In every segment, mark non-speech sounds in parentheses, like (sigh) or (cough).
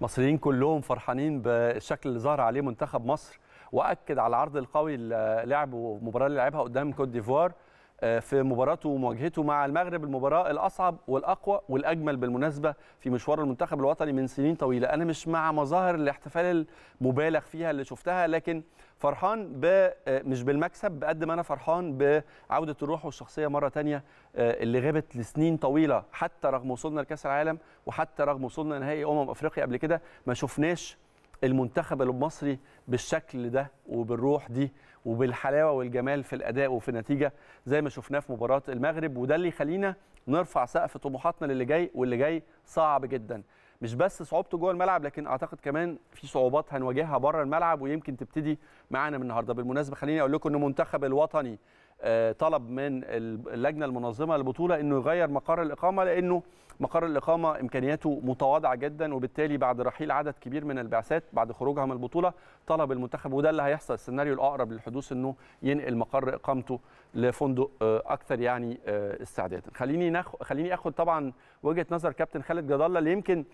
المصريين كلهم فرحانين بالشكل اللي ظهر عليه منتخب مصر واكد على العرض القوي اللي لعبه المباراه اللي لعبها قدام كوت ديفوار آه، في مباراته ومواجهته مع المغرب المباراه الاصعب والاقوى والاجمل بالمناسبه في مشوار المنتخب الوطني من سنين طويله انا مش مع مظاهر الاحتفال المبالغ فيها اللي شفتها لكن فرحان ب آه، مش بالمكسب بقد ما انا فرحان بعوده الروح والشخصيه مره تانية آه، اللي غابت لسنين طويله حتى رغم وصولنا لكاس العالم وحتى رغم وصولنا نهائي امم افريقيا قبل كده ما شفناش المنتخب المصري بالشكل ده وبالروح دي وبالحلاوه والجمال في الاداء وفي النتيجه زي ما شفناه في مباراه المغرب وده اللي يخلينا نرفع سقف طموحاتنا للي جاي واللي جاي صعب جدا مش بس صعوبته جوه الملعب لكن اعتقد كمان في صعوبات هنواجهها بره الملعب ويمكن تبتدي معانا من النهارده بالمناسبه خليني اقول لكم ان المنتخب الوطني آه، طلب من اللجنه المنظمه للبطوله انه يغير مقر الاقامه لانه مقر الاقامه امكانياته متواضعه جدا وبالتالي بعد رحيل عدد كبير من البعثات بعد خروجها من البطوله طلب المنتخب وده اللي هيحصل السيناريو الاقرب للحدوث انه ينقل مقر اقامته لفندق آه، اكثر يعني آه، استعدادا خليني ناخ... خليني اخد طبعا وجهه نظر كابتن خالد جدالة اللي يمكن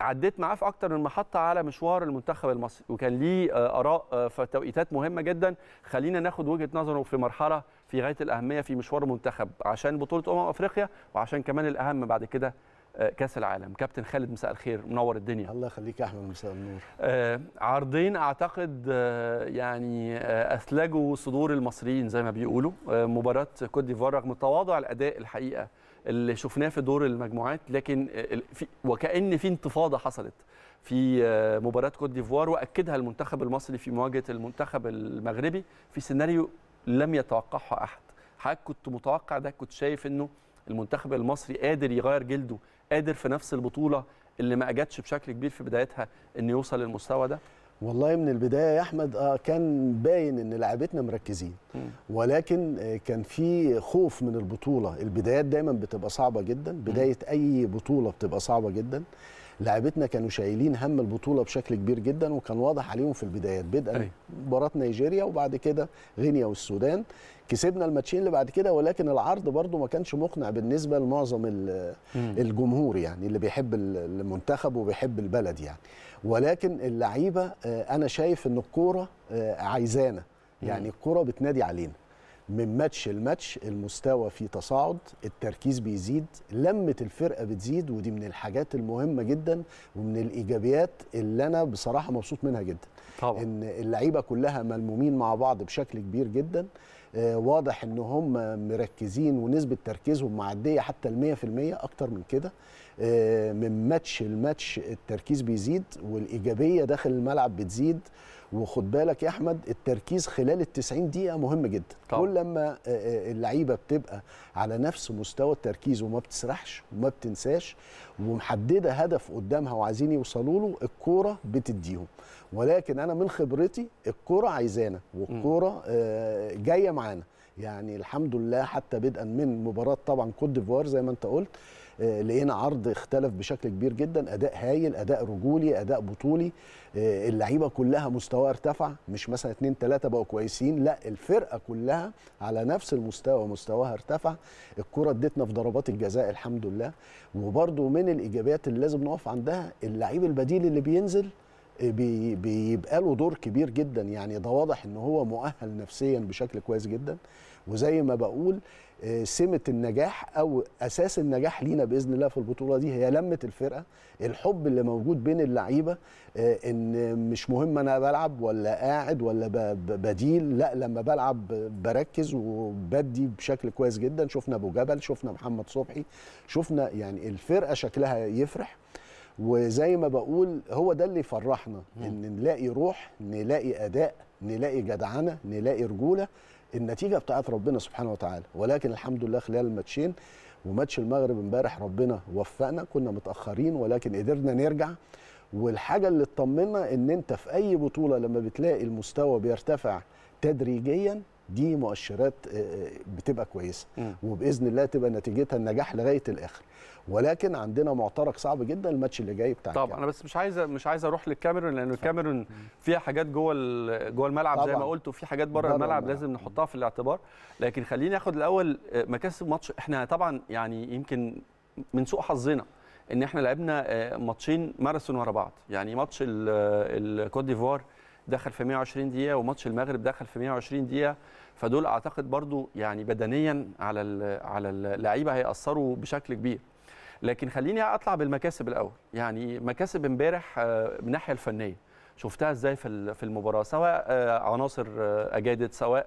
عديت معاه في اكتر من محطه على مشوار المنتخب المصري وكان ليه آه، اراء آه، في توقيتات مهمه جدا خلينا ناخد وجهه نظره في مرحله في غايه الاهميه في مشوار المنتخب عشان بطوله امم افريقيا وعشان كمان الاهم بعد كده آه، كاس العالم كابتن خالد مساء الخير منور الدنيا الله يخليك يا احمد مساء النور عرضين اعتقد يعني اثلجوا صدور المصريين زي ما بيقولوا مباراه كوت ديفوار رغم تواضع الاداء الحقيقه اللي شفناه في دور المجموعات لكن وكأن في انتفاضة حصلت في آه، مباراة كوت ديفوار وأكدها المنتخب المصري في مواجهة المنتخب المغربي في سيناريو لم يتوقعه أحد حضرتك كنت متوقع ده كنت شايف انه المنتخب المصري قادر يغير جلده قادر في نفس البطوله اللي ما اجتش بشكل كبير في بدايتها انه يوصل للمستوى ده والله من البدايه يا احمد آه، كان باين ان لعبتنا مركزين ولكن آه، كان في خوف من البطوله البدايات دايما بتبقى صعبه جدا بدايه اي بطوله بتبقى صعبه جدا لاعبتنا كانوا شايلين هم البطوله بشكل كبير جدا وكان واضح عليهم في البدايات بدءا أيوة. مباراه نيجيريا وبعد كده غينيا والسودان كسبنا الماتشين اللي بعد كده ولكن العرض برضو ما كانش مقنع بالنسبه لمعظم الجمهور يعني اللي بيحب المنتخب وبيحب البلد يعني ولكن اللعيبه آه، انا شايف ان الكوره آه، عايزانا يعني الكوره بتنادي علينا من ماتش لماتش المستوى في تصاعد التركيز بيزيد لمة الفرقة بتزيد ودي من الحاجات المهمة جدا ومن الإيجابيات اللي أنا بصراحة مبسوط منها جدا طبعا. إن اللعيبة كلها ملمومين مع بعض بشكل كبير جدا آه، واضح إن هم مركزين ونسبة تركيزهم معدية حتى المية في المية أكتر من كده آه، من ماتش لماتش التركيز بيزيد والإيجابية داخل الملعب بتزيد وخد بالك يا احمد التركيز خلال ال 90 دقيقه مهم جدا طبعا. كل لما آه، آه، اللعيبه بتبقى على نفس مستوى التركيز وما بتسرحش وما بتنساش ومحدده هدف قدامها وعايزين يوصلوا له الكوره بتديهم ولكن انا من خبرتي الكوره عايزانا والكوره آه، جايه معانا يعني الحمد لله حتى بدءا من مباراه طبعا كوت ديفوار زي ما انت قلت آه، لقينا عرض اختلف بشكل كبير جدا اداء هايل اداء رجولي اداء بطولي آه، اللعيبه كلها مستواها ارتفع مش مثلا اتنين تلاته بقوا كويسين لا الفرقه كلها على نفس المستوى مستواها ارتفع الكره ادتنا في ضربات الجزاء الحمد لله وبرده من الايجابيات اللي لازم نقف عندها اللعيب البديل اللي بينزل آه، بيبقى له دور كبير جدا يعني ده واضح ان هو مؤهل نفسيا بشكل كويس جدا وزي ما بقول آه، سمة النجاح أو أساس النجاح لينا بإذن الله في البطولة دي هي لمة الفرقة الحب اللي موجود بين اللعيبة آه، إن مش مهم أنا بلعب ولا قاعد ولا بديل لا لما بلعب بركز وبدي بشكل كويس جدا شفنا أبو جبل شفنا محمد صبحي شفنا يعني الفرقة شكلها يفرح وزي ما بقول هو ده اللي يفرحنا ان نلاقي روح نلاقي اداء نلاقي جدعنه نلاقي رجوله النتيجه بتاعت ربنا سبحانه وتعالى ولكن الحمد لله خلال الماتشين وماتش المغرب امبارح ربنا وفقنا كنا متاخرين ولكن قدرنا نرجع والحاجه اللي تطمنا ان انت في اي بطوله لما بتلاقي المستوى بيرتفع تدريجيا دي مؤشرات آه، آه، بتبقى كويسه وباذن الله تبقى نتيجتها النجاح لغايه الاخر ولكن عندنا معترك صعب جدا الماتش اللي جاي بتاع طبعا انا بس مش عايز مش عايز اروح للكاميرون لان الكاميرون فيها حاجات جوه جوه الملعب زي ما قلت وفي حاجات بره الملعب لازم نحطها في الاعتبار لكن خليني اخد الاول آه، مكاسب ماتش احنا طبعا يعني يمكن من سوء حظنا ان احنا لعبنا ماتشين ماراثون ورا بعض يعني ماتش الكوت ديفوار دخل في 120 دقيقه وماتش المغرب دخل في 120 دقيقه فدول اعتقد برضو يعني بدنيا على ال على اللعيبه هياثروا بشكل كبير لكن خليني اطلع بالمكاسب الاول يعني مكاسب امبارح آه، من الناحيه الفنيه شفتها ازاي في في المباراه سواء آه، عناصر آه، اجادت سواء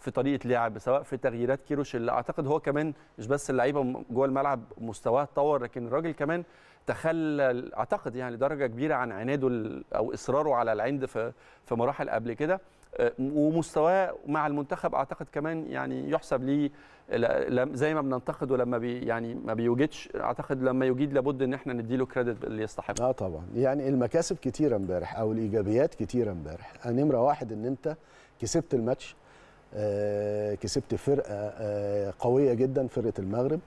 في طريقه لعب سواء في تغييرات كيروش اللي اعتقد هو كمان مش بس اللعيبه جوه الملعب مستواها اتطور لكن الراجل كمان تخلى اعتقد يعني درجه كبيره عن عناده او اصراره على العند في في مراحل قبل كده آه، ومستواه مع المنتخب اعتقد كمان يعني يحسب ليه زي ما بننتقد ولما بي يعني ما بيوجدش اعتقد لما يجيد لابد ان احنا نديله كريدت اللي يستحقه. اه طبعا يعني المكاسب كتيره امبارح او الايجابيات كتيره امبارح نمره واحد ان انت كسبت الماتش آه، كسبت فرقه آه، قويه جدا فرقه المغرب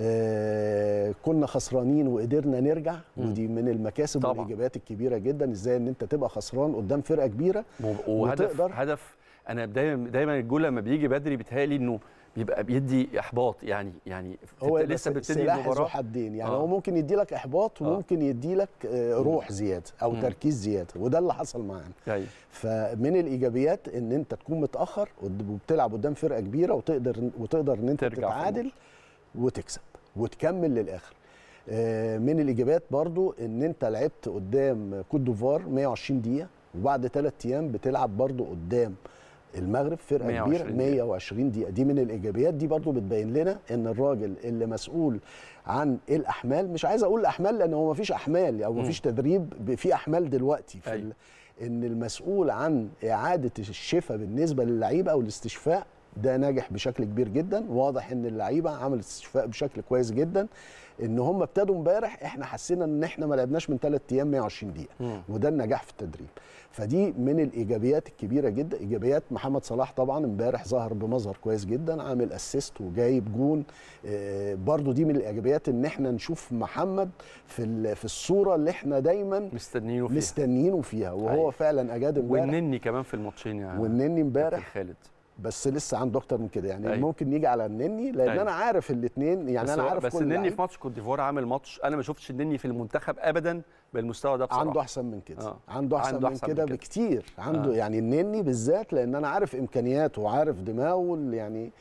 آه، كنا خسرانين وقدرنا نرجع ودي من المكاسب طبعا. والايجابيات الكبيره جدا ازاي ان انت تبقى خسران قدام فرقه كبيره وهدف وتقدر هدف انا دايما دايما الجول لما بيجي بدري بيتهيألي انه بيبقى بيدي احباط يعني يعني هو لسه بتبتدي المباراه حدين يعني آه. هو ممكن يدي لك احباط آه. وممكن يدي لك آه، روح زياده او مم. تركيز زياده وده اللي حصل معانا أيوه. فمن الايجابيات ان انت تكون متاخر وبتلعب قدام فرقه كبيره وتقدر وتقدر ان انت تتعادل وتكسب وتكمل للاخر آه، من الاجابات برضو ان انت لعبت قدام كوت ديفوار 120 دقيقه وبعد ثلاث ايام بتلعب برضو قدام المغرب فرقه كبيره 120 دقيقه دي من الايجابيات دي برضو بتبين لنا ان الراجل اللي مسؤول عن الاحمال مش عايز اقول الاحمال لان هو ما فيش احمال او ما فيش تدريب في احمال دلوقتي في أيوة. ان المسؤول عن اعاده الشفاء بالنسبه للعيبه او الاستشفاء ده ناجح بشكل كبير جدا واضح ان اللعيبه عملت استشفاء بشكل كويس جدا ان هم ابتدوا امبارح احنا حسينا ان احنا ما لعبناش من ثلاث ايام 120 دقيقه مم. وده النجاح في التدريب فدي من الايجابيات الكبيره جدا ايجابيات محمد صلاح طبعا امبارح ظهر بمظهر كويس جدا عامل اسيست وجايب جون آه برضو دي من الايجابيات ان احنا نشوف محمد في في الصوره اللي احنا دايما مستنيينه فيها مستنيينه فيها وهو أيوة. فعلا اجاد امبارح والنني كمان في الماتشين يعني والنني امبارح خالد بس لسه عنده اكتر من كده يعني أيه. ممكن يجي على النني لان أيه. انا عارف الاثنين يعني انا عارف بس كل النني في ماتش كوت ديفوار عامل ماتش انا ما شفتش النني في المنتخب ابدا بالمستوى ده بصراحه عنده احسن من كده آه. عنده احسن عنده من كده بكتير عنده آه. يعني النني بالذات لان انا عارف امكانياته وعارف دماغه يعني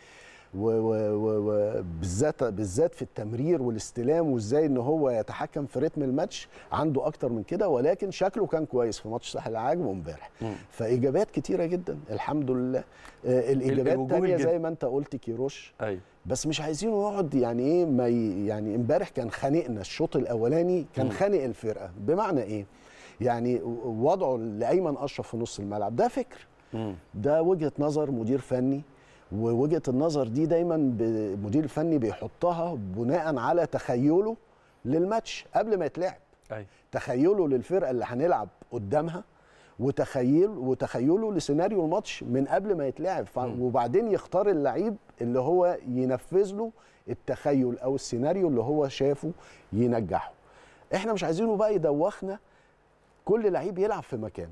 وبالذات بالذات في التمرير والاستلام وازاي ان هو يتحكم في رتم الماتش عنده اكتر من كده ولكن شكله كان كويس في ماتش ساحل العاجم امبارح فاجابات كتيره جدا الحمد لله آه الثانيه زي ما انت قلت كيروش أيوة. بس مش عايزينه يقعد يعني ايه ما ي... يعني امبارح كان خانقنا الشوط الاولاني كان خانق الفرقه بمعنى ايه يعني وضعه لايمن اشرف في نص الملعب ده فكر ده وجهه نظر مدير فني ووجهه النظر دي دايما المدير الفني بيحطها بناء على تخيله للماتش قبل ما يتلعب أي. تخيله للفرقه اللي هنلعب قدامها وتخيل وتخيله لسيناريو الماتش من قبل ما يتلعب وبعدين يختار اللعيب اللي هو ينفذ له التخيل او السيناريو اللي هو شافه ينجحه احنا مش عايزينه بقى يدوخنا كل لعيب يلعب في مكان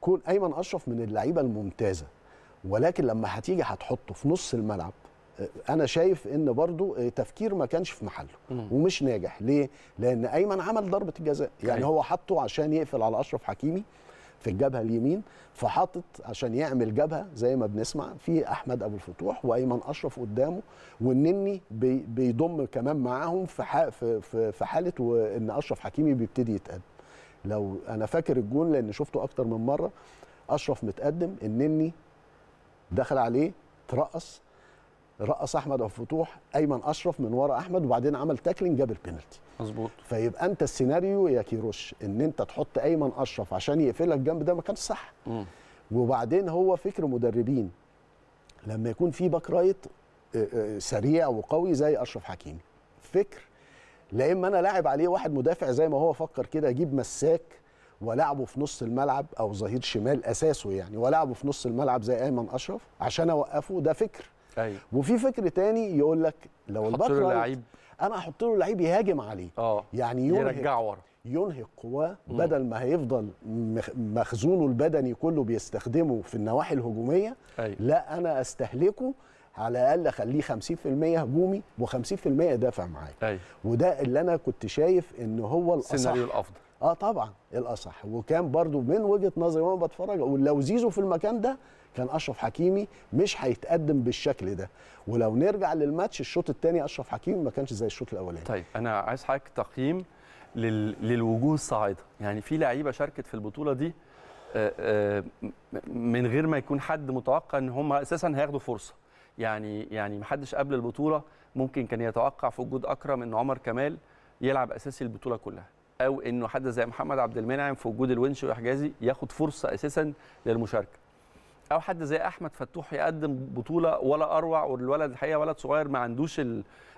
كون ايمن اشرف من اللعيبه الممتازه ولكن لما هتيجي هتحطه في نص الملعب آه، انا شايف ان برضو آه، تفكير ما كانش في محله ومش ناجح ليه لان ايمن عمل ضربه الجزاء يعني أيوة. هو حطه عشان يقفل على اشرف حكيمي في الجبهه اليمين فحاطط عشان يعمل جبهه زي ما بنسمع في احمد ابو الفتوح وايمن اشرف قدامه والنني بي بيضم كمان معاهم في في في حاله وان اشرف حكيمي بيبتدي يتقدم لو انا فاكر الجون لان شفته اكتر من مره اشرف متقدم النني دخل عليه ترقص رقص احمد ابو فتوح ايمن اشرف من ورا احمد وبعدين عمل تاكلينج جاب البينالتي مظبوط فيبقى انت السيناريو يا كيروش ان انت تحط ايمن اشرف عشان يقفلك الجنب ده ما كانش صح وبعدين هو فكر مدربين لما يكون في باك رايت آه، آه، سريع وقوي زي اشرف حكيمي فكر لا اما انا لاعب عليه واحد مدافع زي ما هو فكر كده اجيب مساك ولعبه في نص الملعب او ظهير شمال اساسه يعني ولعبه في نص الملعب زي ايمن اشرف عشان اوقفه ده فكر أيوة. وفي فكر تاني يقول لك لو الباك لعيب انا احط له لعيب يهاجم عليه أوه. يعني يرجع ورا ينهي قواه بدل ما هيفضل مخزونه البدني كله بيستخدمه في النواحي الهجوميه أيوة. لا انا استهلكه على الاقل اخليه 50% هجومي و50% دافع معايا أيوة. وده اللي انا كنت شايف ان هو الاصح السيناريو الافضل اه طبعا إيه الاصح وكان برضو من وجهه نظري وانا بتفرج ولو زيزو في المكان ده كان اشرف حكيمي مش هيتقدم بالشكل ده ولو نرجع للماتش الشوط الثاني اشرف حكيمي ما كانش زي الشوط الاولاني طيب انا عايز حضرتك تقييم لل... للوجوه الصاعده يعني في لعيبه شاركت في البطوله دي آه، آه، من غير ما يكون حد متوقع ان هم اساسا هياخدوا فرصه يعني يعني ما حدش قبل البطوله ممكن كان يتوقع في وجود اكرم ان عمر كمال يلعب اساسي البطوله كلها او انه حد زي محمد عبد المنعم في وجود الونش والحجازي ياخد فرصه اساسا للمشاركه او حد زي احمد فتوح يقدم بطوله ولا اروع والولد الحقيقه ولد صغير ما عندوش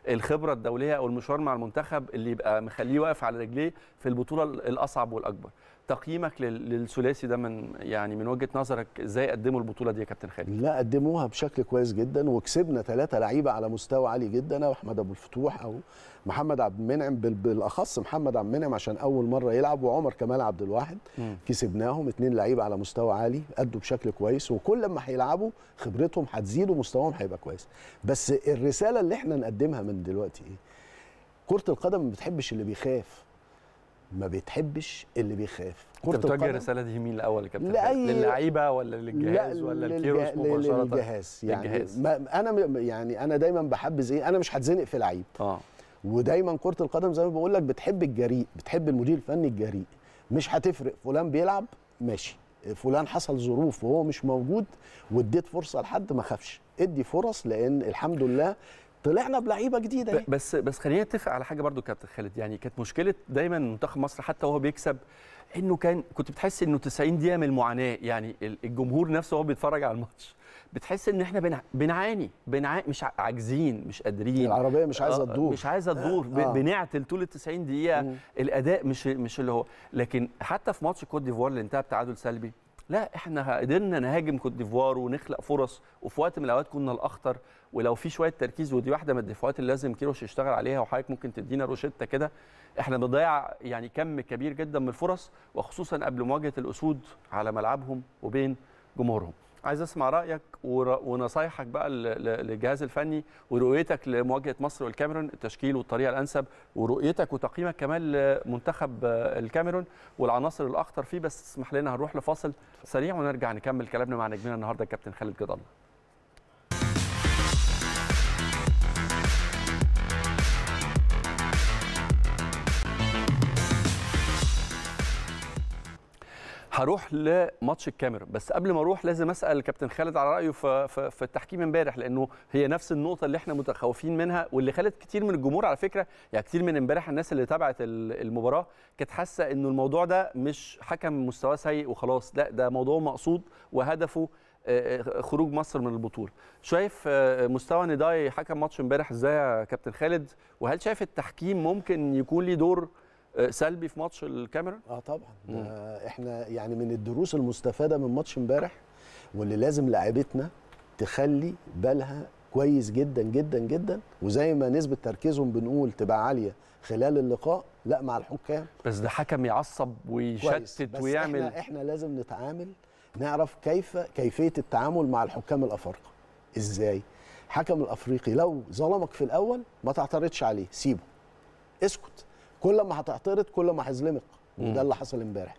الخبره الدوليه او المشوار مع المنتخب اللي يبقى مخليه واقف على رجليه في البطوله الاصعب والاكبر تقييمك للثلاثي ده من يعني من وجهه نظرك ازاي قدموا البطوله دي يا كابتن خالد؟ لا قدموها بشكل كويس جدا وكسبنا ثلاثه لعيبه على مستوى عالي جدا او احمد ابو الفتوح او محمد عبد المنعم بالاخص محمد عبد المنعم عشان اول مره يلعب وعمر كمال عبد الواحد م. كسبناهم اثنين لعيبه على مستوى عالي ادوا بشكل كويس وكل ما هيلعبوا خبرتهم هتزيد ومستواهم هيبقى كويس بس الرساله اللي احنا نقدمها من دلوقتي ايه؟ كره القدم ما بتحبش اللي بيخاف ما بتحبش اللي بيخاف كره القدم بتوجه الرساله دي مين الاول يا كابتن لأي... للعيبه ولا للجهاز لا ولا الكيروس مباشره للجهاز يعني للجهاز. ما انا يعني انا دايما بحبذ ايه انا مش هتزنق في لعيب اه ودايما كره القدم زي ما بقول لك بتحب الجريء بتحب المدير الفني الجريء مش هتفرق فلان بيلعب ماشي فلان حصل ظروف وهو مش موجود واديت فرصه لحد ما خافش ادي فرص لان الحمد لله طلعنا بلعيبه جديده بس بس خلينا نتفق على حاجه برضو كابتن خالد يعني كانت مشكله دايما منتخب مصر حتى وهو بيكسب انه كان كنت بتحس انه 90 دقيقه من المعاناه يعني الجمهور نفسه وهو بيتفرج على الماتش بتحس ان احنا بنعاني بنع... مش عاجزين مش قادرين العربيه مش عايزه آه، آه، تدور مش عايزه آه، تدور آه. بنعتل طول ال 90 دقيقه مم. الاداء مش مش اللي هو لكن حتى في ماتش كوت ديفوار اللي انتهى بتعادل سلبي لا احنا قدرنا نهاجم كوت ديفوار ونخلق فرص وفي وقت من الاوقات كنا الاخطر ولو في شويه تركيز ودي واحده من الدفعات اللي لازم كيروش يشتغل عليها وحضرتك ممكن تدينا روشته كده احنا بنضيع يعني كم كبير جدا من الفرص وخصوصا قبل مواجهه الاسود على ملعبهم وبين جمهورهم عايز اسمع رايك ونصايحك بقى للجهاز الفني ورؤيتك لمواجهه مصر والكاميرون التشكيل والطريقه الانسب ورؤيتك وتقييمك كمان لمنتخب الكاميرون والعناصر الاخطر فيه بس اسمح لنا هنروح لفاصل سريع ونرجع نكمل كلامنا مع نجمنا النهارده الكابتن خالد جد الله هروح لماتش الكاميرون بس قبل ما اروح لازم اسال كابتن خالد على رايه في في, التحكيم امبارح لانه هي نفس النقطه اللي احنا متخوفين منها واللي خلت كتير من الجمهور على فكره يعني كتير من امبارح الناس اللي تابعت المباراه كانت حاسه انه الموضوع ده مش حكم مستواه سيء وخلاص لا ده موضوع مقصود وهدفه آه، آه، خروج مصر من البطوله شايف آه، مستوى نداي حكم ماتش امبارح ازاي يا كابتن خالد وهل شايف التحكيم ممكن يكون ليه دور سلبي في ماتش الكاميرون اه طبعا احنا يعني من الدروس المستفاده من ماتش امبارح واللي لازم لاعبتنا تخلي بالها كويس جدا جدا جدا وزي ما نسبه تركيزهم بنقول تبقى عاليه خلال اللقاء لا مع الحكام بس ده حكم يعصب ويشتت بس ويعمل احنا احنا لازم نتعامل نعرف كيف كيفيه التعامل مع الحكام الافارقه ازاي حكم الافريقي لو ظلمك في الاول ما تعترضش عليه سيبه اسكت كل ما هتعترض كل ما هيظلمك وده اللي حصل امبارح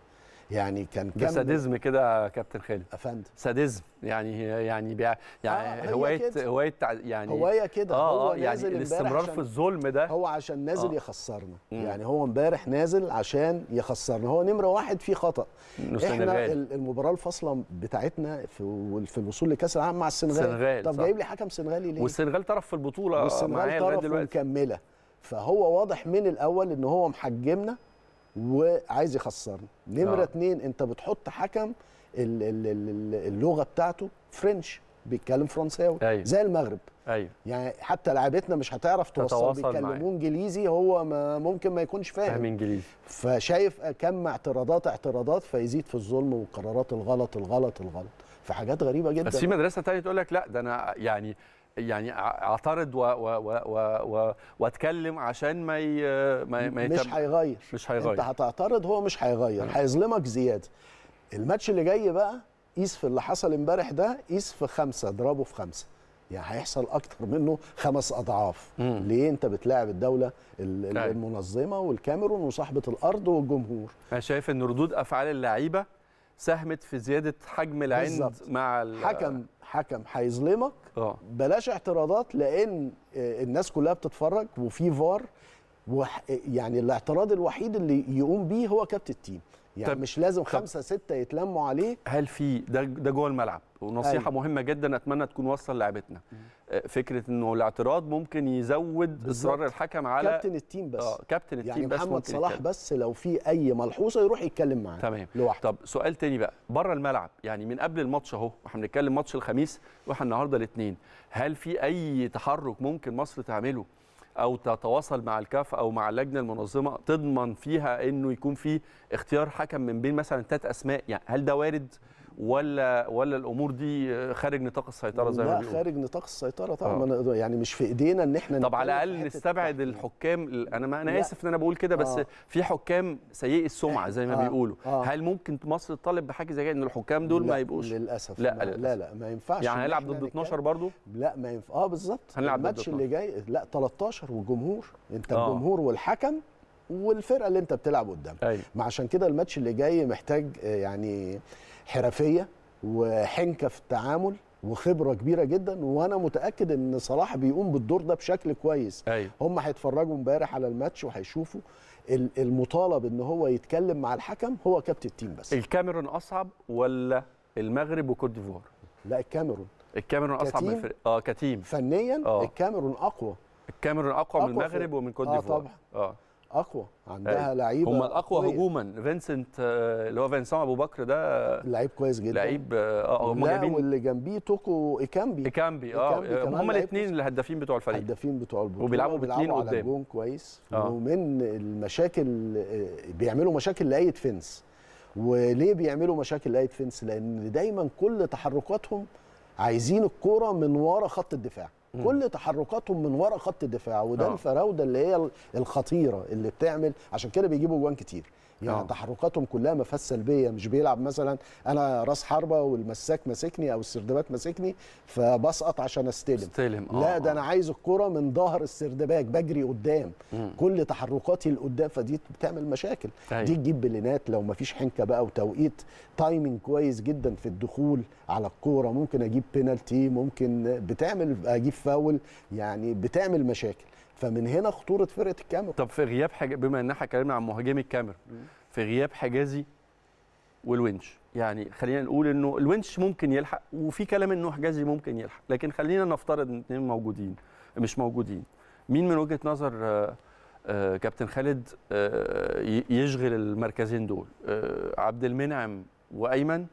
يعني كان كان ساديزم كده يا كابتن خالد افندم ساديزم يعني يعني بيع يعني آه هوايه هوايه يعني هوايه كده آه هو آه، يعني نازل الاستمرار في الظلم ده هو عشان نازل آه يخسرنا يعني هو امبارح نازل عشان يخسرنا هو نمره واحد فيه خطا احنا المباراه الفاصله بتاعتنا في, في الوصول لكاس العالم مع السنغال, السنغال طب صح. جايب لي حكم سنغالي ليه والسنغال طرف في البطوله والسنغال طرف مكمله فهو واضح من الاول ان هو محجمنا وعايز يخسرنا نمره آه. اتنين انت بتحط حكم اللغه بتاعته فرنش بيتكلم فرنساوي أيوة. زي المغرب ايوه يعني حتى لعيبتنا مش هتعرف توصل بيتكلموا انجليزي هو ما ممكن ما يكونش فاهم فاهم انجليزي فشايف كم اعتراضات اعتراضات فيزيد في الظلم والقرارات الغلط الغلط الغلط في حاجات غريبه جدا بس في مدرسه ثانيه تقول لك لا ده انا يعني يعني اعترض و و و و و واتكلم عشان ما ي... ما, ما يتب... مش هيغير مش هيغير انت هتعترض هو مش هيغير هيظلمك زياده الماتش اللي جاي بقى قيس في اللي حصل امبارح ده قيس في خمسه اضربه في خمسه يعني هيحصل اكتر منه خمس اضعاف مم. ليه انت بتلاعب الدوله أيوة. المنظمه والكاميرون وصاحبه الارض والجمهور انا شايف ان ردود افعال اللعيبه ساهمت في زياده حجم العند بالزبط. مع الحكم حكم هيظلمك آه. بلاش اعتراضات لان آه، الناس كلها بتتفرج وفي فار وح... يعني الاعتراض الوحيد اللي يقوم بيه هو كابتن التيم يعني طب مش لازم خمسة ستة يتلموا عليه هل في ده ده جوه الملعب ونصيحة أيوه. مهمة جدا أتمنى تكون وصل لعبتنا آه، فكرة إنه الاعتراض ممكن يزود إصرار الحكم على كابتن التيم بس آه كابتن التيم يعني بس محمد صلاح يتكلم. بس لو في أي ملحوظة يروح يتكلم معاه تمام لوحده طب سؤال تاني بقى بره الملعب يعني من قبل الماتش أهو واحنا بنتكلم ماتش الخميس واحنا النهارده الاثنين هل في أي تحرك ممكن مصر تعمله او تتواصل مع الكاف او مع اللجنه المنظمه تضمن فيها انه يكون في اختيار حكم من بين مثلا ثلاث اسماء يعني هل ده وارد ولا ولا الامور دي خارج نطاق السيطره زي ما بيقولوا لا خارج نطاق السيطره طبعا آه. يعني مش في ايدينا ان احنا طب على الاقل نستبعد الحكام انا ما انا اسف ان انا بقول كده بس آه. في حكام سيئي السمعه زي ما آه. بيقولوا آه. هل ممكن مصر تطالب بحاجه زي كده ان الحكام دول ما يبقوش للاسف لا لا, للأسف. لا, لا ما ينفعش يعني هنلعب ضد 12 برضو لا ما ينفع اه بالظبط الماتش اللي جاي لا 13 والجمهور انت آه. الجمهور والحكم والفرقه اللي انت بتلعب قدامها أيوة. ما عشان كده الماتش اللي جاي محتاج آه، يعني حرفيه وحنكه في التعامل وخبره كبيره جدا وانا متاكد ان صلاح بيقوم بالدور ده بشكل كويس أيوة. هم هيتفرجوا امبارح على الماتش وهيشوفوا المطالب ان هو يتكلم مع الحكم هو كابتن التيم بس الكاميرون اصعب ولا المغرب وكوت ديفوار لا الكاميرون الكاميرون اصعب من اه كتيم فنيا آه. الكاميرون اقوى الكاميرون اقوى, أقوى من المغرب ومن كوت آه، ديفوار اه طبعا اه اقوى عندها أيوة. لعيبه هم الاقوى هجوما فينسنت آه، اللي هو فينسون ابو بكر ده آه، لعيب كويس جدا لعيب اه, آه، هم جايبين واللي جنبيه توكو ايكامبي ايكامبي اه هم الاثنين الهدافين بتوع الفريق الهدافين بتوع البطوله وبيلعبوا باثنين قدام على الجون كويس آه. ومن المشاكل بيعملوا مشاكل لاي فينس وليه بيعملوا مشاكل لاي فينس لان دايما كل تحركاتهم عايزين الكوره من ورا خط الدفاع كل تحركاتهم من ورا خط الدفاع وده آه. الفراوده اللي هي الخطيره اللي بتعمل عشان كده بيجيبوا جوان كتير يعني تحركاتهم كلها ما فيهاش سلبيه مش بيلعب مثلا انا راس حربه والمساك ماسكني او السردباك ماسكني فبسقط عشان استلم استلم آه لا ده آه. انا عايز الكره من ظهر السردباك بجري قدام مم. كل تحركاتي لقدام فدي بتعمل مشاكل أي. أيوة. دي تجيب بلينات لو ما فيش حنكه بقى وتوقيت تايمنج كويس جدا في الدخول على الكوره ممكن اجيب بينالتي ممكن بتعمل اجيب فاول يعني بتعمل مشاكل فمن هنا خطوره فرقه الكاميرون طب في غياب حاجة بما ان احنا اتكلمنا عن مهاجمي الكاميرون في غياب حجازي والونش يعني خلينا نقول انه الونش ممكن يلحق وفي كلام انه حجازي ممكن يلحق لكن خلينا نفترض ان الاثنين موجودين مش موجودين مين من وجهه نظر آه، آه، كابتن خالد آه، يشغل المركزين دول عبد المنعم وايمن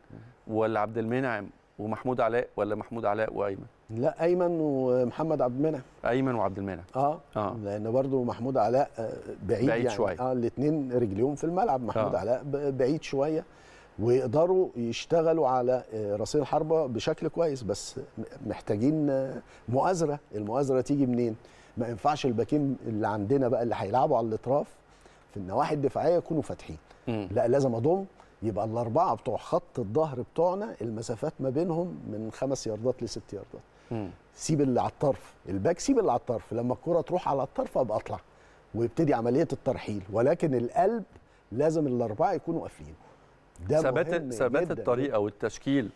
ولا عبد المنعم ومحمود علاء ولا محمود علاء وايمن لا ايمن ومحمد عبد المنعم ايمن وعبد المنعم اه اه لان برضه محمود علاء آه، بعيد, بعيد يعني شويه اه الاثنين رجليهم في الملعب آه. محمود آه. علاء بعيد شويه ويقدروا يشتغلوا على آه، رصيد الحربه بشكل كويس بس محتاجين مؤازره المؤازره تيجي منين ما ينفعش الباكين اللي عندنا بقى اللي هيلعبوا على الاطراف في النواحي الدفاعيه يكونوا فاتحين لا لازم اضم يبقى الاربعه بتوع خط الظهر بتوعنا المسافات ما بينهم من خمس ياردات لست ياردات سيب اللي على الطرف الباك سيب اللي على الطرف لما الكره تروح على الطرف ابقى اطلع ويبتدي عمليه الترحيل ولكن القلب لازم الاربعه يكونوا قافلين ده ثبات ثبات الطريقه والتشكيل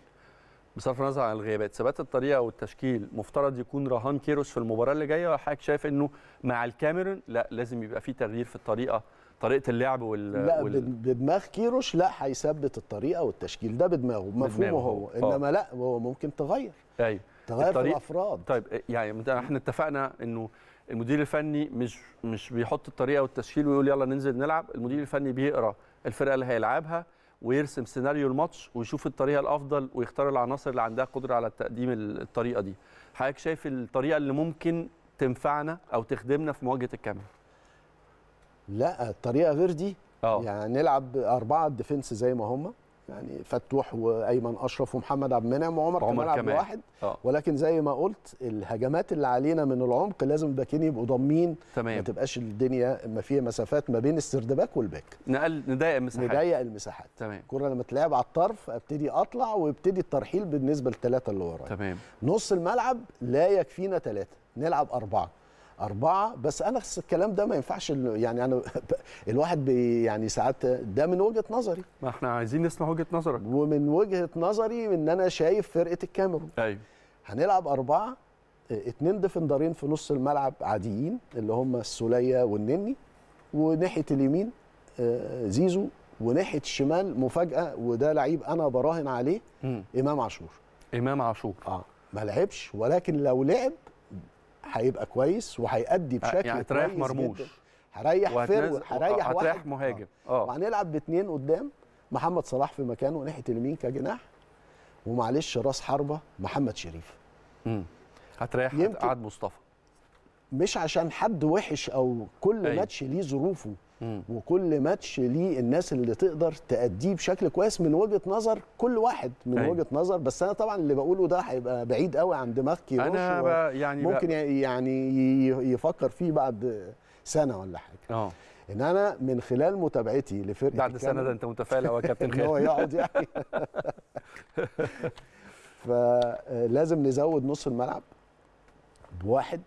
بصرف النظر عن الغيابات ثبات الطريقه والتشكيل مفترض يكون رهان كيروس في المباراه اللي جايه حضرتك شايف انه مع الكاميرون لا لازم يبقى في تغيير في الطريقه طريقه اللعب وال لا وال... بدماغ كيروش لا هيثبت الطريقه والتشكيل ده بدماغه مفهومه هو, هو. اه. انما لا هو ممكن تغير ايوه تغير في الافراد طيب يعني احنا اتفقنا انه المدير الفني مش مش بيحط الطريقه والتشكيل ويقول يلا ننزل نلعب المدير الفني بيقرا الفرقه اللي هيلعبها ويرسم سيناريو الماتش ويشوف الطريقه الافضل ويختار العناصر اللي عندها قدره على تقديم الطريقه دي حضرتك شايف الطريقه اللي ممكن تنفعنا او تخدمنا في مواجهه الكاميرا لا الطريقه غير دي أوه. يعني نلعب اربعه ديفنس زي ما هم يعني فتوح وايمن اشرف ومحمد عبد المنعم وعمر كمال عبد الواحد آه. ولكن زي ما قلت الهجمات اللي علينا من العمق لازم الباكين يبقوا ضامين ما تبقاش الدنيا ما فيها مسافات ما بين السردباك والباك نقل نضيق المساحات نضيق المساحات تمام الكره لما تلعب على الطرف ابتدي اطلع وابتدي الترحيل بالنسبه للثلاثه اللي ورايا تمام نص الملعب لا يكفينا ثلاثه نلعب اربعه أربعة بس أنا الكلام ده ما ينفعش يعني أنا (laughs) الواحد بي يعني ساعات ده من وجهة نظري ما احنا عايزين نسمع وجهة نظرك ومن وجهة نظري إن أنا شايف فرقة الكاميرون أيوه هنلعب أربعة اتنين ديفندرين في نص الملعب عاديين اللي هم السولية والنني وناحية اليمين آه، زيزو وناحية الشمال مفاجأة وده لعيب أنا براهن عليه م. إمام عاشور إمام عاشور آه ما لعبش ولكن لو لعب هيبقى كويس وهيأدي آه، بشكل يعني كويس هتريح مرموش هريح فيرو آه، هريح واحد هتريح مهاجم اه, آه. وهنلعب باثنين قدام محمد صلاح في مكانه ناحيه اليمين كجناح ومعلش راس حربه محمد شريف امم هتريح قعد مصطفى مش عشان حد وحش او كل أي. أيوه. ماتش ليه ظروفه وكل ماتش ليه الناس اللي تقدر تأديه بشكل كويس من وجهه نظر كل واحد من أي. أيوة. وجهه نظر بس انا طبعا اللي بقوله ده هيبقى بعيد قوي عن دماغ كيروش انا يعني ممكن بقى يعني, يعني يفكر فيه بعد سنه ولا حاجه اه ان انا من خلال متابعتي لفرقه بعد سنه ده انت متفائل قوي يا كابتن خالد (laughs) ان هو يقعد يعني (laughs) (laughs) فلازم نزود نص الملعب بواحد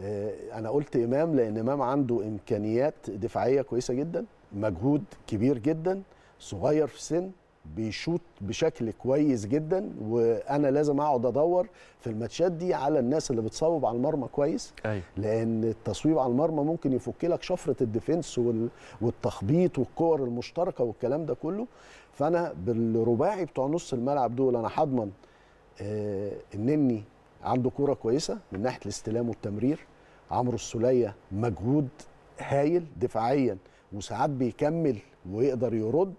آه، انا قلت امام لان امام عنده امكانيات دفاعيه كويسه جدا مجهود كبير جدا صغير في السن بيشوط بشكل كويس جدا وانا لازم اقعد ادور في الماتشات دي على الناس اللي بتصوب على المرمى كويس أي. أيوه. لان التصويب على المرمى ممكن يفك لك شفره الديفنس والتخبيط والكور المشتركه والكلام ده كله فانا بالرباعي بتوع نص الملعب دول انا هضمن النني آه، عنده كوره كويسه من ناحيه الاستلام والتمرير عمرو السلية مجهود هايل دفاعيا وساعات بيكمل ويقدر يرد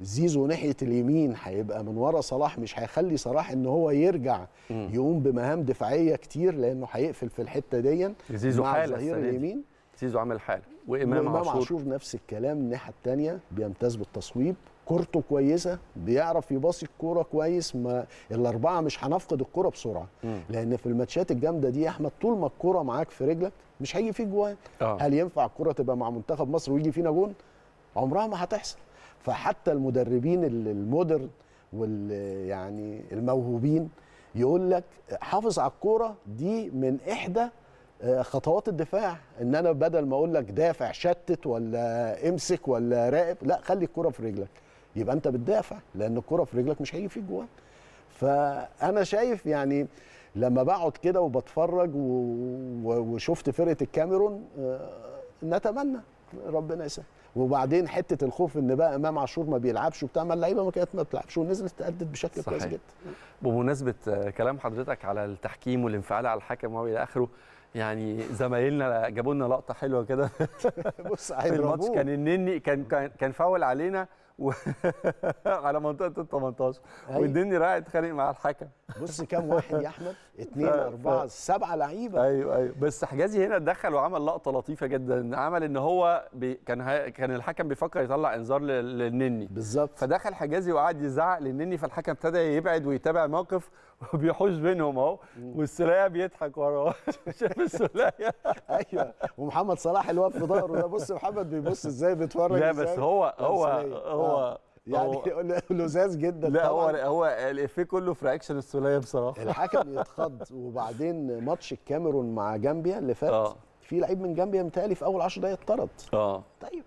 زيزو ناحيه اليمين هيبقى من ورا صلاح مش هيخلي صلاح ان هو يرجع يقوم بمهام دفاعيه كتير لانه هيقفل في الحته دي زيزو مع ظهير اليمين زيزو عامل حاله وامام, وإمام عاشور. عاشور نفس الكلام الناحيه الثانيه بيمتاز بالتصويب كورته كويسه بيعرف يباصي الكوره كويس ما الاربعه مش هنفقد الكوره بسرعه مم. لان في الماتشات الجامده دي يا احمد طول ما الكوره معاك في رجلك مش هيجي فيك جوان آه. هل ينفع الكوره تبقى مع منتخب مصر ويجي فينا جون عمرها ما هتحصل فحتى المدربين المودرن وال يعني الموهوبين يقول لك حافظ على الكوره دي من احدى آه، خطوات الدفاع ان انا بدل ما اقول لك دافع شتت ولا امسك ولا راقب لا خلي الكوره في رجلك يبقى انت بتدافع لان الكره في رجلك مش هيجي فيك جوان فانا شايف يعني لما بقعد كده وبتفرج وشفت فرقه الكاميرون آه، نتمنى ربنا يسهل وبعدين حته الخوف ان بقى امام عاشور ما بيلعبش وبتاع ما اللعيبه ما كانت ما بتلعبش ونزلت تأدت بشكل كويس جدا بمناسبه كلام حضرتك على التحكيم والانفعال على الحكم والى اخره يعني زمايلنا جابوا لنا لقطه حلوه كده (laughs) بص (laughs) الماتش كان النني كان كان فاول علينا و... (laughs) على منطقه ال 18 أيوة. والدنيا رايح اتخانق مع الحكم بص كام واحد يا احمد (laughs) اثنين اربعه سبعه لعيبه ايوه ايوه بس حجازي هنا دخل وعمل لقطه لطيفه جدا عمل ان هو بي... كان ه... كان الحكم بيفكر يطلع انذار للنني بالظبط فدخل حجازي وقعد يزعق للنني فالحكم ابتدى يبعد ويتابع الموقف وبيحوش بينهم اهو والسلايه بيضحك وراه (laughs) شايف السلايه ايوه ومحمد صلاح اللي واقف في ظهره ده بص محمد بيبص ازاي بيتفرج لا بس هو هو هو آه. يعني (laughs) لزاز جدا لا هو هو الافيه كله في رياكشن السلايه بصراحه الحكم يتخض (laughs) وبعدين ماتش الكاميرون مع جامبيا اللي فات آه. في لعيب من جامبيا متهيألي في اول 10 دقايق اتطرد اه طيب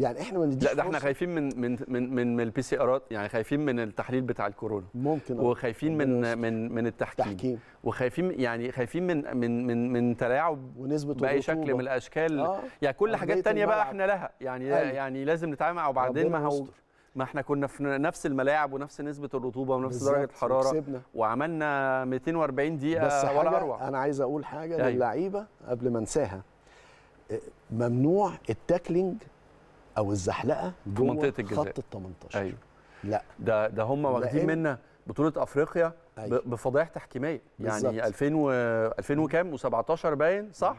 يعني احنا ما نديش لا ده احنا خايفين من من من من البي سي ارات يعني خايفين من التحليل بتاع الكورونا ممكن آه. وخايفين من من من, التحكيم, التحكيم تحكيم. وخايفين يعني خايفين من من من من تلاعب ونسبه باي شكل من الاشكال آه. يعني كل حاجات تانية بقى احنا لها يعني هل. أيوة. يعني لازم نتعامل معاها وبعدين ما هو ما احنا كنا في نفس الملاعب ونفس نسبه الرطوبه ونفس درجه الحراره وكسبنا. وعملنا 240 دقيقه بس حاجة ولا اروع انا عايز اقول حاجه أيوة. للعيبه قبل ما انساها إيه، ممنوع التاكلينج او الزحلقه جوه منطقه الجزاء خط ال 18 ايوه لا ده ده هم واخدين منا بطوله افريقيا أيوة. بفضائح تحكيميه يعني 2000 و 2000 وكام و17 باين صح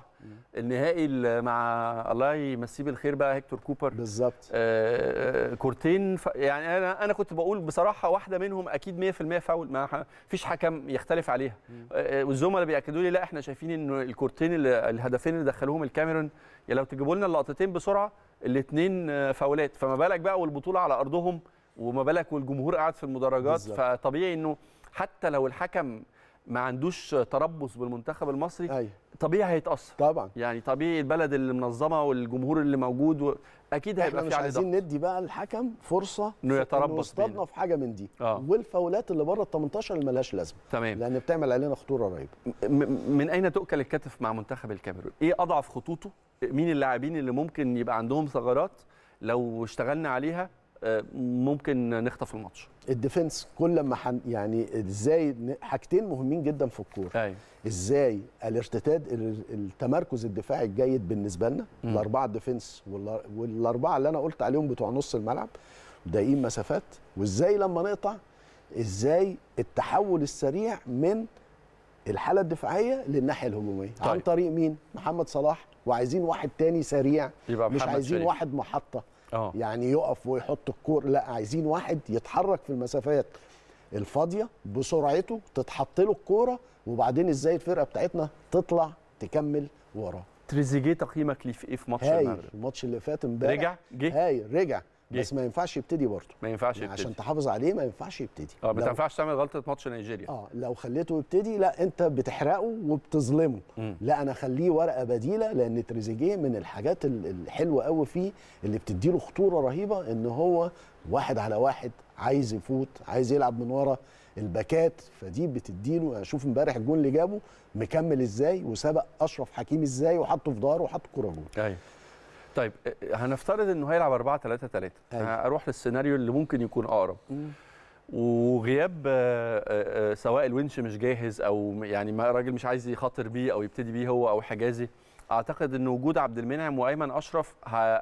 النهائي مع الله يمسيه بالخير بقى هيكتور كوبر بالظبط آه،, آه كورتين ف... يعني انا انا كنت بقول بصراحه واحده منهم اكيد 100% فاول ما فيش حكم يختلف عليها آه والزملاء بياكدوا لي لا احنا شايفين ان الكورتين اللي الهدفين اللي دخلوهم الكاميرون يعني لو تجيبوا لنا اللقطتين بسرعه الاثنين آه، فاولات فما بالك بقى والبطوله على ارضهم وما بالك والجمهور قاعد في المدرجات بالزبط. فطبيعي انه حتى لو الحكم ما عندوش تربص بالمنتخب المصري أيوة. طبيعي هيتاثر طبعا يعني طبيعي البلد اللي منظمه والجمهور اللي موجود و... اكيد هيبقى في عليه يعني عايزين ندي بقى الحكم فرصه انه يتربص انه في حاجه من دي آه. والفاولات اللي بره ال 18 اللي ملهاش لازمه تمام لان بتعمل علينا خطوره رهيبه من اين تؤكل الكتف مع منتخب الكاميرون ايه اضعف خطوطه مين اللاعبين اللي ممكن يبقى عندهم ثغرات لو اشتغلنا عليها ممكن نخطف الماتش الديفنس كل ما حن يعني ازاي حاجتين مهمين جدا في الكوره أيوة. ازاي الارتداد التمركز الدفاعي الجيد بالنسبه لنا مم. الاربعه الديفنس والاربعه اللي انا قلت عليهم بتوع نص الملعب ضايقين مسافات وازاي لما نقطع ازاي التحول السريع من الحاله الدفاعيه للناحيه الهجوميه طيب. عن طريق مين محمد صلاح وعايزين واحد تاني سريع يبقى مش عايزين شريف. واحد محطه أوه. يعني يقف ويحط الكور لا عايزين واحد يتحرك في المسافات الفاضيه بسرعته تتحط له الكوره وبعدين ازاي الفرقه بتاعتنا تطلع تكمل وراه تريزيجيه تقييمك ليه في ايه في ماتش المغرب؟ الماتش اللي فات امبارح رجع جه رجع بس ما ينفعش يبتدي برضه ما ينفعش يعني يبتدي عشان تحافظ عليه ما ينفعش يبتدي اه ما ينفعش تعمل غلطه ماتش نيجيريا اه لو خليته يبتدي لا انت بتحرقه وبتظلمه م. لا انا اخليه ورقه بديله لان تريزيجيه من الحاجات الحلوه قوي فيه اللي بتدي له خطوره رهيبه ان هو واحد على واحد عايز يفوت عايز يلعب من ورا الباكات فدي بتديله اشوف يعني امبارح الجون اللي جابه مكمل ازاي وسبق اشرف حكيم ازاي وحطه في ظهره وحط جون جول أيوه. طيب آه، آه، هنفترض انه هيلعب 4 3 3 اروح للسيناريو اللي ممكن يكون اقرب وغياب آه، سواء الونش مش جاهز او يعني ما راجل مش عايز يخاطر بيه او يبتدي بيه هو او حجازي اعتقد ان وجود عبد المنعم وايمن اشرف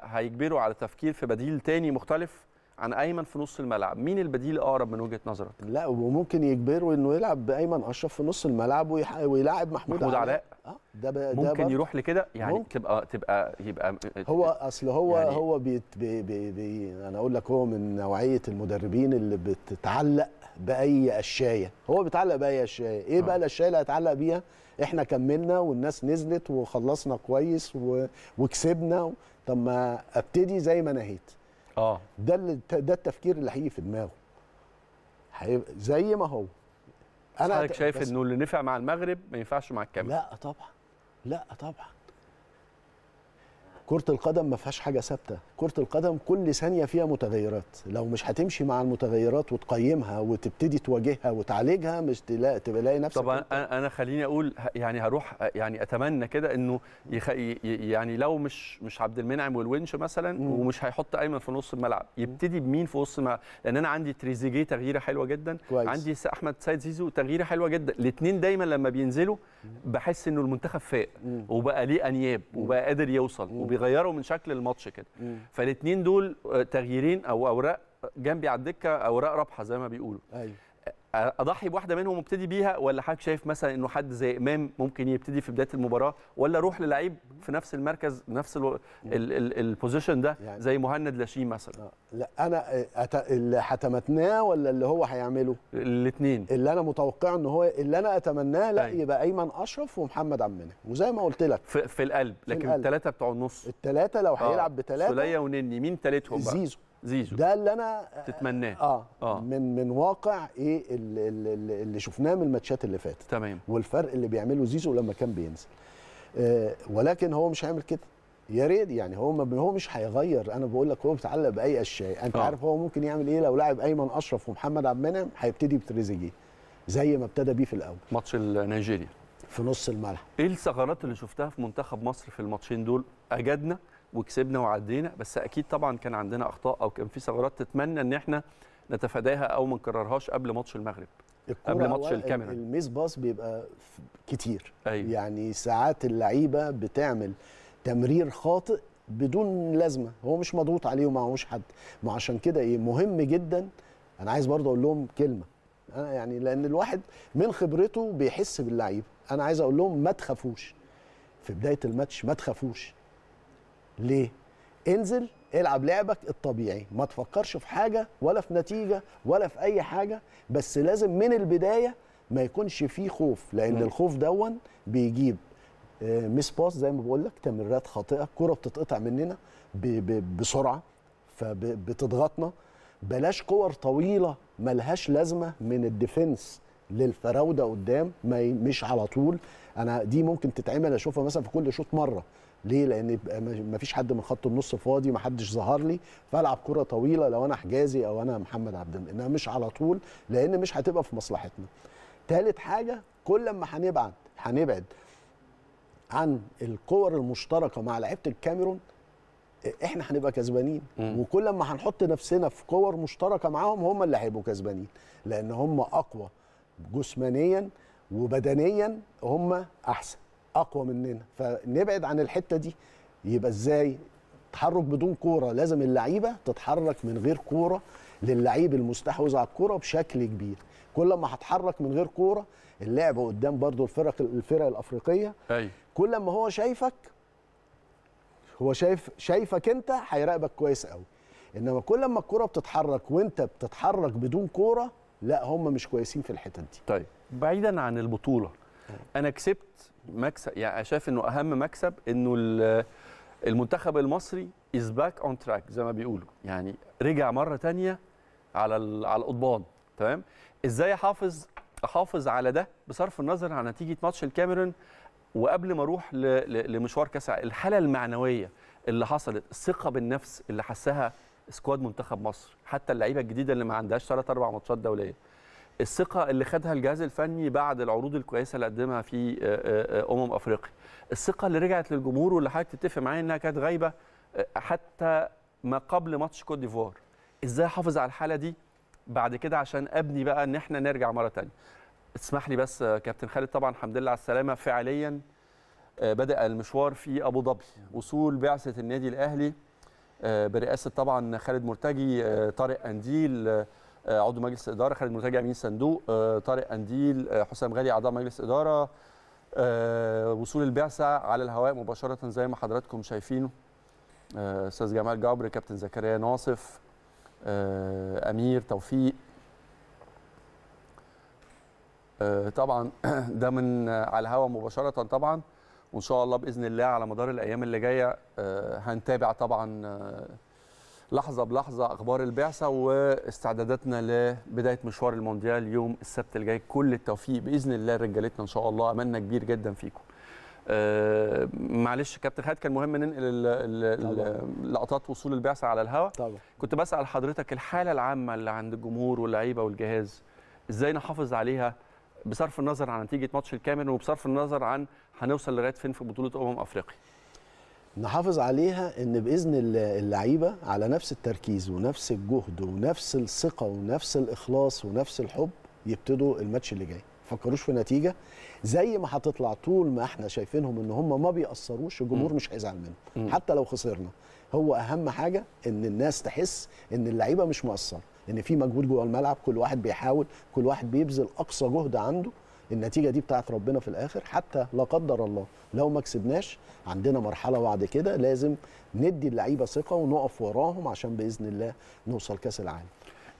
هيجبره على التفكير في بديل تاني مختلف عن ايمن في نص الملعب مين البديل الاقرب من وجهه نظرك لا وممكن يجبره انه يلعب بايمن اشرف في نص الملعب ويلاعب محمود, محمود علاء علاء. آه، ده ده ممكن برضه. يروح لكده يعني ممكن. تبقى تبقى يبقى هو اصل هو يعني هو بيت بي بي بي انا اقول لك هو من نوعيه المدربين اللي بتتعلق باي اشياء هو بيتعلق باي اشياء ايه آه. بقى الاشياء اللي هيتعلق بيها احنا كملنا والناس نزلت وخلصنا كويس و... وكسبنا طب ما ابتدي زي ما نهيت اه ده اللي ده التفكير اللي هيجي في دماغه زي ما هو انا حضرتك شايف انه اللي نفع مع المغرب ما ينفعش مع الكاميرون لا طبعا لا طبعا كرة القدم ما فيهاش حاجة ثابتة، كرة القدم كل ثانية فيها متغيرات، لو مش هتمشي مع المتغيرات وتقيمها وتبتدي تواجهها وتعالجها مش تلاقي تلاقي نفسك طبعا انا خليني اقول يعني هروح يعني اتمنى كده انه يخ... يعني لو مش مش عبد المنعم والونش مثلا م. ومش هيحط ايمن في نص الملعب، يبتدي بمين في وسط الملعب؟ لان انا عندي تريزيجيه تغييره حلوه جدا، كويس. عندي احمد سيد زيزو تغييره حلوه جدا، الاثنين دايما لما بينزلوا بحس انه المنتخب فاق وبقى ليه انياب وبقى قادر يوصل وبي بيغيروا من شكل الماتش كده فالاثنين دول آه، تغييرين او اوراق جنبي على الدكه اوراق رابحه زي ما بيقولوا ايوه اضحي بواحده منهم وابتدي بيها ولا حضرتك شايف مثلا انه حد زي امام ممكن يبتدي في بدايه المباراه ولا اروح للعيب في نفس المركز نفس البوزيشن ده يعني زي مهند لاشين مثلا آه، لا انا آه، اللي حتمتناه ولا اللي هو هيعمله الاثنين اللي انا متوقعه ان هو اللي انا اتمناه لا أي. أيوه. يبقى ايمن اشرف ومحمد عمنا وزي ما قلت لك في, في القلب لكن الثلاثه بتوع النص الثلاثه لو هيلعب آه، بثلاثه سليه ونني مين ثالثهم بقى زيزو زيزو ده اللي انا تتمناه آه, اه من من واقع ايه اللي, اللي شفناه من الماتشات اللي فاتت تمام والفرق اللي بيعمله زيزو لما كان بينزل آه ولكن هو مش هيعمل كده يا ريت يعني هو ما هو مش هيغير انا بقول لك هو متعلق باي اشياء انت أوه. عارف هو ممكن يعمل ايه لو لاعب ايمن اشرف ومحمد عبد المنعم هيبتدي بتريزيجيه زي ما ابتدى بيه في الاول ماتش نيجيريا في نص الملعب ايه الثغرات اللي شفتها في منتخب مصر في الماتشين دول اجدنا وكسبنا وعدينا بس اكيد طبعا كان عندنا اخطاء او كان في ثغرات تتمنى ان احنا نتفاداها او ما نكررهاش قبل ماتش المغرب قبل ماتش الكاميرا الميس باص بيبقى كتير أيوة. يعني ساعات اللعيبه بتعمل تمرير خاطئ بدون لازمه هو مش مضغوط عليه وما هوش حد ما عشان كده ايه مهم جدا انا عايز برضه اقول لهم كلمه انا يعني لان الواحد من خبرته بيحس باللعيبه انا عايز اقول لهم ما تخافوش في بدايه الماتش ما تخافوش ليه؟ انزل العب لعبك الطبيعي ما تفكرش في حاجه ولا في نتيجه ولا في اي حاجه بس لازم من البدايه ما يكونش فيه خوف لان م. الخوف دون بيجيب ميس آه، باس زي ما بقول لك تمريرات خاطئه كرة بتتقطع مننا بسرعه فبتضغطنا بلاش كور طويله ملهاش لازمه من الديفنس للفراوده قدام ما مش على طول انا دي ممكن تتعمل اشوفها مثلا في كل شوط مره ليه لان يبقى مفيش حد من خط النص فاضي محدش ظهر لي فالعب كره طويله لو انا حجازي او انا محمد عبد انها مش على طول لان مش هتبقى في مصلحتنا ثالث حاجه كل ما هنبعد هنبعد عن الكور المشتركه مع لعيبه الكاميرون احنا هنبقى كسبانين وكل ما هنحط نفسنا في كور مشتركه معاهم هم اللي هيبقوا كسبانين لان هم اقوى جسمانيا وبدنيا هم احسن اقوى مننا فنبعد عن الحته دي يبقى ازاي تحرك بدون كوره لازم اللعيبه تتحرك من غير كوره للعيب المستحوذ على الكوره بشكل كبير كل ما هتحرك من غير كوره اللعب قدام برضو الفرق الفرق الافريقيه أي. كل ما هو شايفك هو شايف شايفك انت هيراقبك كويس قوي انما كل ما الكوره بتتحرك وانت بتتحرك بدون كوره لا هم مش كويسين في الحتت دي طيب بعيدا عن البطوله انا كسبت مكسب يعني شايف انه اهم مكسب انه المنتخب المصري از باك اون تراك زي ما بيقولوا يعني رجع مره تانية على على القضبان تمام ازاي احافظ احافظ على ده بصرف النظر عن نتيجه ماتش الكاميرون وقبل ما اروح لمشوار كاس الحاله المعنويه اللي حصلت الثقه بالنفس اللي حسها سكواد منتخب مصر حتى اللعيبه الجديده اللي ما عندهاش ثلاث اربع ماتشات دوليه الثقه اللي خدها الجهاز الفني بعد العروض الكويسه اللي قدمها في آه، آه، آه، امم افريقيا الثقه اللي رجعت للجمهور واللي حضرتك تتفق معايا انها كانت غايبه حتى ما قبل ماتش كوت ديفوار ازاي احافظ على الحاله دي بعد كده عشان ابني بقى ان احنا نرجع مره تانية اسمح لي بس كابتن خالد طبعا الحمد لله على السلامه فعليا بدا المشوار في ابو ظبي وصول بعثه النادي الاهلي برئاسه طبعا خالد مرتجي طارق قنديل آه، عضو مجلس اداره خالد مرتجع امين صندوق آه، طارق قنديل آه، حسام غالي اعضاء مجلس اداره وصول البعثه على الهواء مباشره زي ما حضراتكم شايفينه استاذ جمال جبر كابتن زكريا ناصف امير توفيق طبعا (clears throat) ده من على الهواء مباشره طبعا وان شاء الله باذن الله على مدار الايام اللي جايه هنتابع طبعا لحظه بلحظه اخبار البعثه واستعداداتنا لبدايه مشوار المونديال يوم السبت الجاي كل التوفيق باذن الله رجالتنا ان شاء الله املنا كبير جدا فيكم آه، معلش كابتن خالد كان مهم ننقل لقطات وصول البعثه على الهواء طبعا كنت بسال حضرتك الحاله العامه اللي عند الجمهور واللعيبه والجهاز ازاي نحافظ عليها بصرف النظر عن نتيجه ماتش الكاميرون وبصرف النظر عن هنوصل لغايه فين في بطوله امم افريقيا نحافظ عليها ان باذن اللعيبه على نفس التركيز ونفس الجهد ونفس الثقه ونفس الاخلاص ونفس الحب يبتدوا الماتش اللي جاي ما فكروش في نتيجه زي ما هتطلع طول ما احنا شايفينهم ان هم ما بيأثروش الجمهور مش هيزعل منهم حتى لو خسرنا هو اهم حاجه ان الناس تحس ان اللعيبه مش مقصره ان في مجهود جوه الملعب كل واحد بيحاول كل واحد بيبذل اقصى جهد عنده النتيجه دي بتاعت ربنا في الاخر حتى لا قدر الله لو ما كسبناش عندنا مرحله بعد كده لازم ندي اللعيبه ثقه ونقف وراهم عشان باذن الله نوصل كاس العالم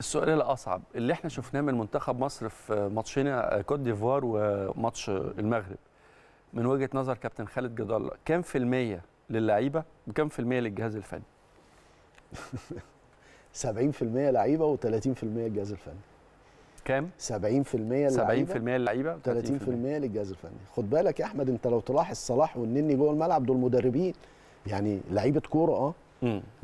السؤال الاصعب اللي احنا شفناه من منتخب مصر في ماتشين كوت ديفوار وماتش المغرب من وجهه نظر كابتن خالد جد الله كام في الميه للعيبه وكام في الميه للجهاز الفني 70% (laughs) لعيبه و30% الجهاز الفني كام 70% للعيبه 70% للعيبه 30% للجهاز الفني خد بالك يا احمد انت لو تلاحظ صلاح والنني جوه الملعب دول مدربين يعني لعيبه كوره اه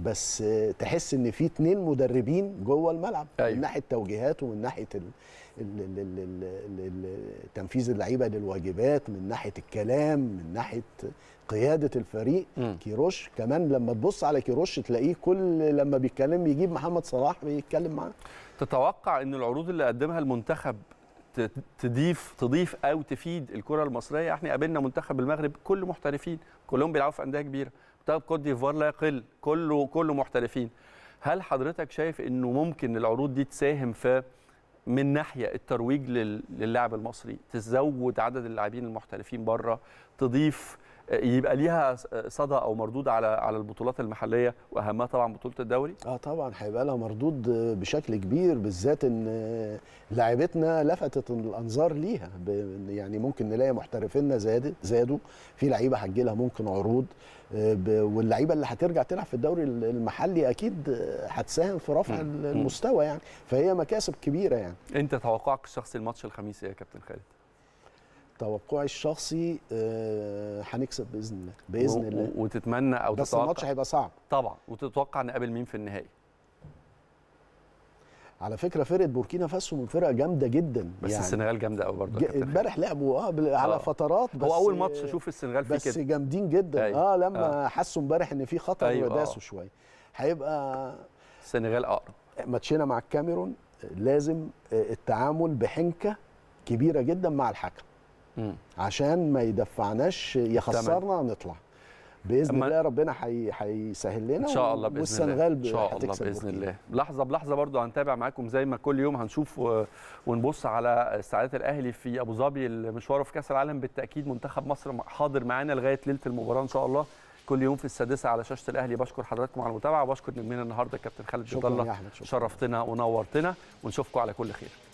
بس تحس ان في اتنين مدربين جوه الملعب أيوه. من ناحيه توجيهات ومن ناحيه تنفيذ اللعيبه للواجبات من ناحيه الكلام من ناحيه قياده الفريق مم. كيروش كمان لما تبص على كيروش تلاقيه كل لما بيتكلم يجيب محمد صلاح بيتكلم معاه تتوقع ان العروض اللي قدمها المنتخب تضيف تضيف او تفيد الكره المصريه احنا قابلنا منتخب المغرب كل محترفين كلهم بيلعبوا في انديه كبيره منتخب كوت ديفوار لا يقل كله كله محترفين هل حضرتك شايف انه ممكن العروض دي تساهم في من ناحيه الترويج للاعب المصري تزود عدد اللاعبين المحترفين بره تضيف يبقى ليها صدى او مردود على على البطولات المحليه واهمها طبعا بطوله الدوري اه طبعا هيبقى لها مردود بشكل كبير بالذات ان لاعيبتنا لفتت الانظار ليها يعني ممكن نلاقي محترفينا زادوا في لعيبه هتجي لها ممكن عروض واللعيبه اللي هترجع تلعب في الدوري المحلي اكيد هتساهم في رفع المستوى يعني فهي مكاسب كبيره يعني انت توقعك الشخصي الماتش الخميس ايه يا كابتن خالد توقعي الشخصي آه، هنكسب باذن الله باذن الله وتتمنى او بس تتوقع بس الماتش هيبقى صعب طبعا وتتوقع نقابل مين في النهائي على فكره فرقه بوركينا فاسو من فرقه جامده جدا بس يعني السنغال جامده قوي برضه امبارح لعبوا اه على آه. فترات بس هو اول ماتش شوف السنغال فيه كده بس جامدين جدا أيوة. اه لما أوه. حسوا امبارح ان في خطر أيوة وداسوا آه. شويه هيبقى السنغال اقرب ماتشنا مع الكاميرون لازم التعامل بحنكه كبيره جدا مع الحكم م. عشان ما يدفعناش يخسرنا ونطلع باذن الله ربنا هيسهل لنا ان شاء الله باذن والسنغال الله ان شاء الله باذن الله لحظه بلحظه برضو هنتابع معاكم زي ما كل يوم هنشوف ونبص على استعدادات الاهلي في ابو ظبي مشواره في كاس العالم بالتاكيد منتخب مصر حاضر معانا لغايه ليله المباراه ان شاء الله كل يوم في السادسة على شاشة الأهلي بشكر حضراتكم على المتابعة وبشكر نجمنا النهاردة كابتن خالد بن الله شرفتنا ونورتنا ونشوفكم على كل خير